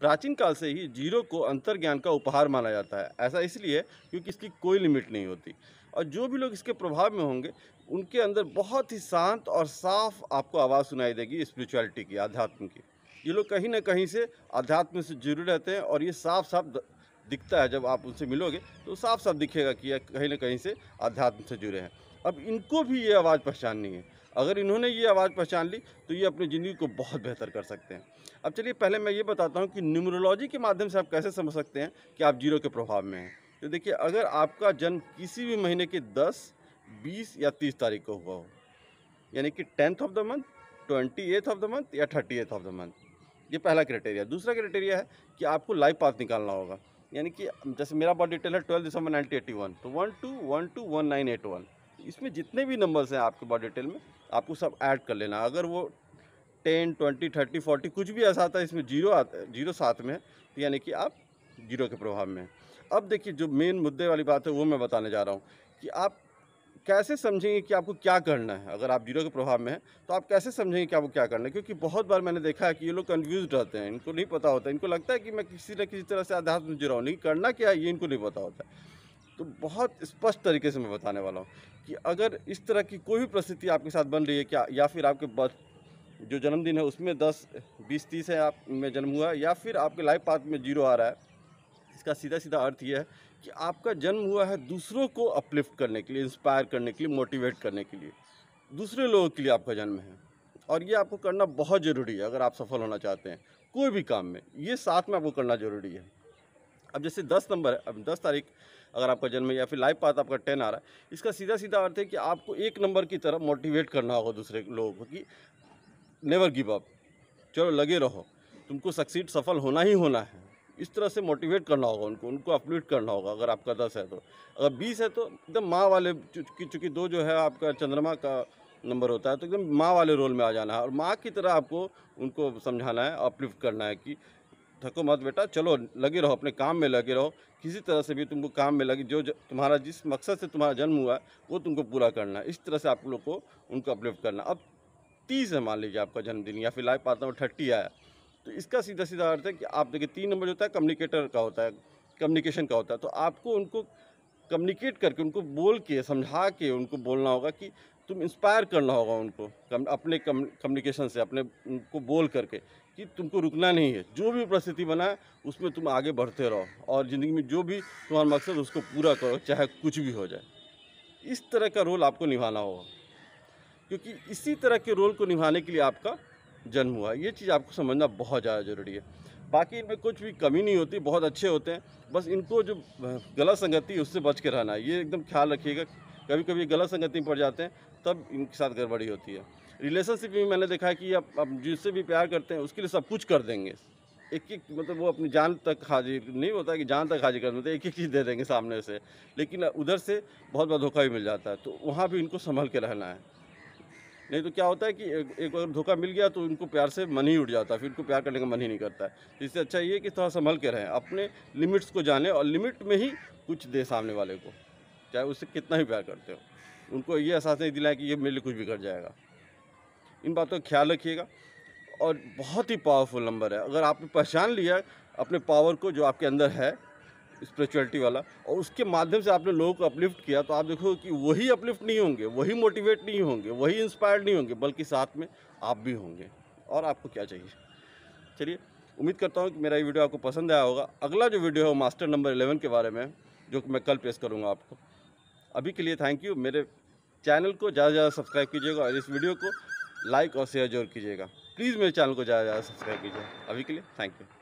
प्राचीन काल से ही जीरो को अंतर्ज्ञान का उपहार माना जाता है ऐसा इसलिए क्योंकि इसकी कोई लिमिट नहीं होती और जो भी लोग इसके प्रभाव में होंगे उनके अंदर बहुत ही शांत और साफ आपको आवाज़ सुनाई देगी स्पिरिचुअलिटी की आध्यात्म की ये लोग कहीं ना कहीं से आध्यात्म से जुड़े रहते हैं और ये साफ साफ दिखता है जब आप उनसे मिलोगे तो साफ साफ दिखेगा कि यह कहीं ना कहीं से आध्यात्म से जुड़े हैं अब इनको भी ये आवाज़ पहचाननी है अगर इन्होंने ये आवाज़ पहचान ली तो ये अपनी ज़िंदगी को बहुत बेहतर कर सकते हैं अब चलिए पहले मैं ये बताता हूँ कि न्यूमरोलॉजी के माध्यम से आप कैसे समझ सकते हैं कि आप जीरो के प्रभाव में हैं तो देखिए अगर आपका जन्म किसी भी महीने के दस बीस या तीस तारीख को हुआ हो यानी कि tenth of the month twenty of the month या thirty eighth of the month ये पहला क्राइटेरिया दूसरा क्राइटेरिया है कि आपको लाइव पाथ निकालना होगा यानी कि जैसे मेरा बॉडी डिटेल है twelfth December nineteen eighty one तो one two one two one nine eight one इसमें जितने भी नंबर्स हैं आपके पास डिटेल में आपको सब ऐड कर लेना अगर वो टेन ट्वेंटी थर्टी फोर्टी कुछ भी ऐसा आता है इसमें जीरो आता है जीरो साथ में है तो यानी कि आप जीरो के प्रभाव में हैं अब देखिए जो मेन मुद्दे वाली बात है वो मैं बताने जा रहा हूँ कि आप कैसे समझेंगे कि आपको क्या करना है अगर आप जीरो के प्रभाव में हैं तो आप कैसे समझेंगे कि आपको क्या करना है क्योंकि बहुत बार मैंने देखा है कि ये लोग कन्फ्यूज रहते हैं इनको नहीं पता होता इनको लगता है कि मैं किसी न किसी तरह से आध्यात्म जुड़ा हूँ नहीं करना क्या है ये इनको नहीं पता होता है तो बहुत स्पष्ट तरीके से मैं बताने वाला हूँ कि अगर इस तरह की कोई भी परिस्थिति आपके साथ बन रही है क्या या फिर आपके बर्थ जो जन्मदिन है उसमें दस बीस तीस है आप में जन्म हुआ है या फिर आपके लाइफ पाथ में जीरो आ रहा है इसका सीधा सीधा अर्थ यह है कि आपका जन्म हुआ है दूसरों को अपलिफ्ट करने के लिए इंस्पायर करने के लिए मोटिवेट करने के लिए दूसरे लोगों के लिए आपका जन्म है और ये आपको करना बहुत ज़रूरी है अगर आप सफल होना चाहते हैं कोई भी काम में ये साथ में आपको करना ज़रूरी है अब जैसे दस नंबर है अब दस तारीख अगर आपका जन्म या फिर लाइफ पाथ आपका टेन आ रहा है इसका सीधा सीधा अर्थ है कि आपको एक नंबर की तरफ मोटिवेट करना होगा दूसरे लोगों को कि नेवर गिव अप चलो लगे रहो तुमको सक्सीड सफल होना ही होना है इस तरह से मोटिवेट करना होगा उनको उनको अपलिफ्ट करना होगा अगर आपका दस है तो अगर बीस है तो एकदम माँ वाले चूँकि चूँकि दो जो है आपका चंद्रमा का नंबर होता है तो एकदम माँ वाले रोल में आ जाना है और माँ की तरह आपको उनको समझाना है अपलिफ्ट करना है कि थको मत बेटा चलो लगे रहो अपने काम में लगे रहो किसी तरह से भी तुमको काम में लगे जो तुम्हारा जिस मकसद से तुम्हारा जन्म हुआ है वो तुमको पूरा करना है इस तरह से आप लोग को उनको अपलिफ्ट करना अब तीस है मान लीजिए आपका जन्मदिन या फिर लाइफ पार्टनर थर्टी आया तो इसका सीधा सीधा अर्थ है कि आप देखिए तीन नंबर जो होता है कम्युनिकेटर का होता है कम्युनिकेशन का होता है तो आपको उनको कम्युनिकेट करके उनको बोल के समझा के उनको बोलना होगा कि तुम इंस्पायर करना होगा उनको कम, अपने कम्युनिकेशन से अपने उनको बोल करके कि तुमको रुकना नहीं है जो भी परिस्थिति बना उसमें तुम आगे बढ़ते रहो और ज़िंदगी में जो भी तुम्हारा मकसद उसको पूरा करो चाहे कुछ भी हो जाए इस तरह का रोल आपको निभाना होगा क्योंकि इसी तरह के रोल को निभाने के लिए आपका जन्म हुआ ये चीज़ आपको समझना बहुत ज़्यादा ज़रूरी है बाकी इनमें कुछ भी कमी नहीं होती बहुत अच्छे होते हैं बस इनको जो गलत संगति है उससे बच के रहना है ये एकदम ख्याल रखिएगा कभी कभी गलत संगति में पड़ जाते हैं तब इनके साथ गड़बड़ी होती है रिलेशनशिप में मैंने देखा है कि आप आप जिससे भी प्यार करते हैं उसके लिए सब कुछ कर देंगे एक एक मतलब वो अपनी जान तक हाजिर नहीं होता कि जान तक हाजिर कर देते तो एक एक चीज़ दे देंगे सामने से लेकिन उधर से बहुत बड़ा धोखा भी मिल जाता है तो वहाँ भी इनको संभल के रहना है नहीं तो क्या होता है कि एक, बार अगर धोखा मिल गया तो उनको प्यार से मन ही उठ जाता है फिर उनको प्यार करने का मन ही नहीं करता है तो इससे अच्छा ये कि थोड़ा संभल के रहें अपने लिमिट्स को जानें और लिमिट में ही कुछ दे सामने वाले को चाहे उससे कितना ही प्यार करते हो उनको ये एहसास नहीं दिलाया कि ये मेरे लिए कुछ भी कर जाएगा इन बातों का ख्याल रखिएगा और बहुत ही पावरफुल नंबर है अगर आपने पहचान लिया अपने पावर को जो आपके अंदर है स्पिरिचुअलिटी वाला और उसके माध्यम से आपने लोगों को अपलिफ्ट किया तो आप देखो कि वही अपलिफ्ट नहीं होंगे वही मोटिवेट नहीं होंगे वही इंस्पायर्ड नहीं होंगे बल्कि साथ में आप भी होंगे और आपको क्या चाहिए चलिए उम्मीद करता हूँ कि मेरा ये वीडियो आपको पसंद आया होगा अगला जो वीडियो है वो मास्टर नंबर एलेवन के बारे में जो कि मैं कल पेश करूँगा आपको अभी के लिए थैंक यू मेरे चैनल को ज़्यादा से ज़्यादा सब्सक्राइब कीजिएगा और इस वीडियो को लाइक और शेयर जरूर कीजिएगा प्लीज़ मेरे चैनल को ज़्यादा से ज़्यादा सब्सक्राइब कीजिएगा अभी के लिए थैंक यू